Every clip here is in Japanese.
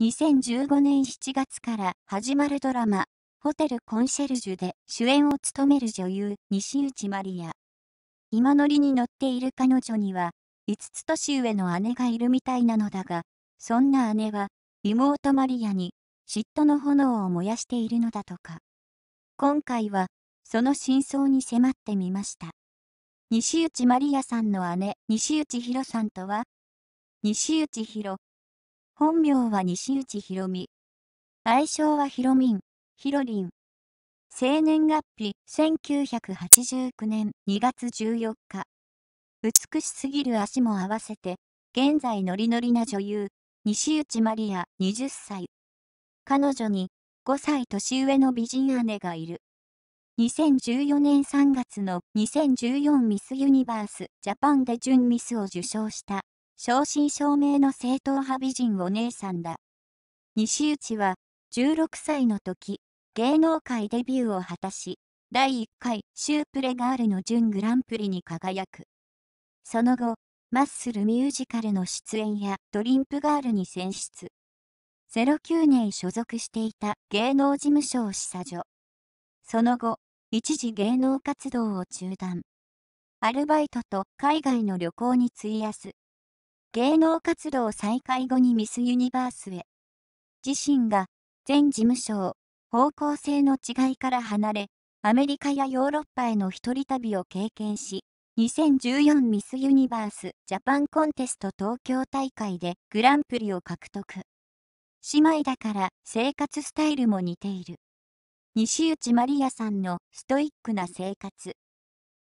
2015年7月から始まるドラマ、ホテルコンシェルジュで主演を務める女優、西内まりや。今乗りに乗っている彼女には、5つ年上の姉がいるみたいなのだが、そんな姉は、妹マリアに嫉妬の炎を燃やしているのだとか。今回は、その真相に迫ってみました。西内まりやさんの姉、西内博さんとは、西内博、本名は西内博美。愛称はヒロミン、ヒロリン。生年月日、1989年2月14日。美しすぎる足も合わせて、現在ノリノリな女優、西内まりや20歳。彼女に5歳年上の美人姉がいる。2014年3月の2014ミスユニバースジャパンで準ミスを受賞した正真正銘の正統派美人お姉さんだ。西内は、16歳の時、芸能界デビューを果たし、第1回シュープレガールの準グランプリに輝く。その後、マッスルミュージカルの出演やドリンプガールに選出。09年所属していた芸能事務所を示唆所。その後、一時芸能活動を中断。アルバイトと海外の旅行に費やす芸能活動再開後にミスユニバースへ。自身が、全事務所を、方向性の違いから離れ、アメリカやヨーロッパへの一人旅を経験し、2014ミスユニバースジャパンコンテスト東京大会でグランプリを獲得。姉妹だから生活スタイルも似ている。西内まりやさんのストイックな生活。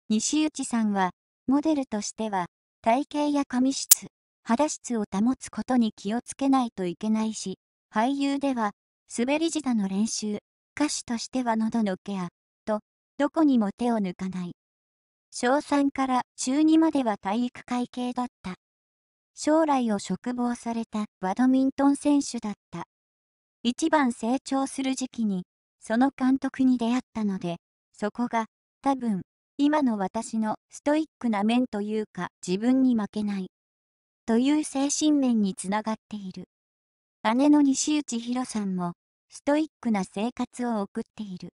西内さんは、モデルとしては、体型や髪質、肌質を保つことに気をつけないといけないし、俳優では、滑り舌の練習、歌手としては喉のケア、と、どこにも手を抜かない。小3から中2までは体育会系だった。将来を嘱望されたバドミントン選手だった。一番成長する時期に、その監督に出会ったので、そこが、多分、今の私のストイックな面というか自分に負けない、という精神面につながっている。姉の西内宏さんも、ストイックな生活を送っている。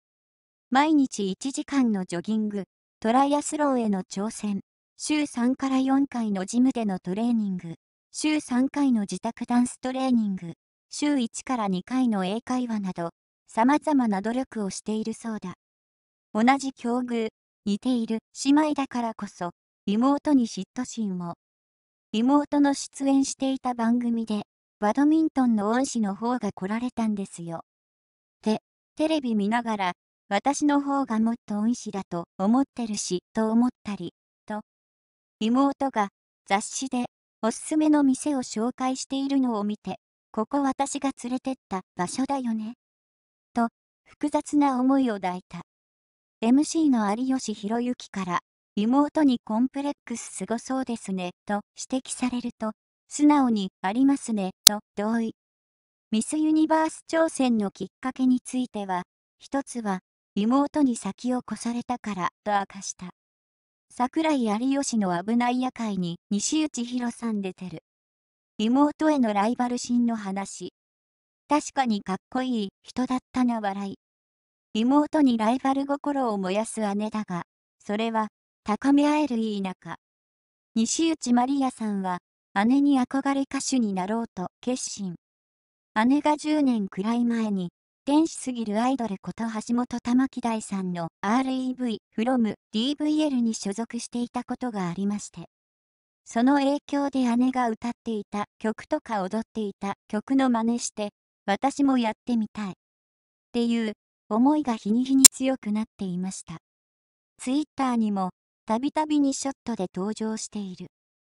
毎日1時間のジョギング、トライアスロンへの挑戦、週3から4回のジムでのトレーニング、週3回の自宅ダンストレーニング、週1から2回の英会話など、様々な努力をしているそうだ。同じ境遇、似ている姉妹だからこそ、妹に嫉妬心を、妹の出演していた番組で、バドミントンの恩師の方が来られたんですよ。で、テレビ見ながら、私の方がもっと恩師だと思ってるし、と思ったり、と。妹が雑誌でおすすめの店を紹介しているのを見て、ここ私が連れてった場所だよね。と、複雑な思いを抱いた。MC の有吉弘行から妹にコンプレックスすごそうですね、と指摘されると、素直にありますね、と同意。ミスユニバース挑戦のきっかけについては、一つは、妹に先を越されたから、と明かした。桜井有吉の危ない夜会に西内宏さん出てる。妹へのライバル心の話。確かにかっこいい人だったな笑い。妹にライバル心を燃やす姉だが、それは高め合えるいい仲。西内まりやさんは、姉に憧れ歌手になろうと決心。姉が10年くらい前に、天使すぎるアイドルこと橋本玉木大さんの REV from DVL に所属していたことがありまして。その影響で姉が歌っていた曲とか踊っていた曲の真似して、私もやってみたい。っていう思いが日に日に強くなっていました。ツイッターにもたびたびにショットで登場している。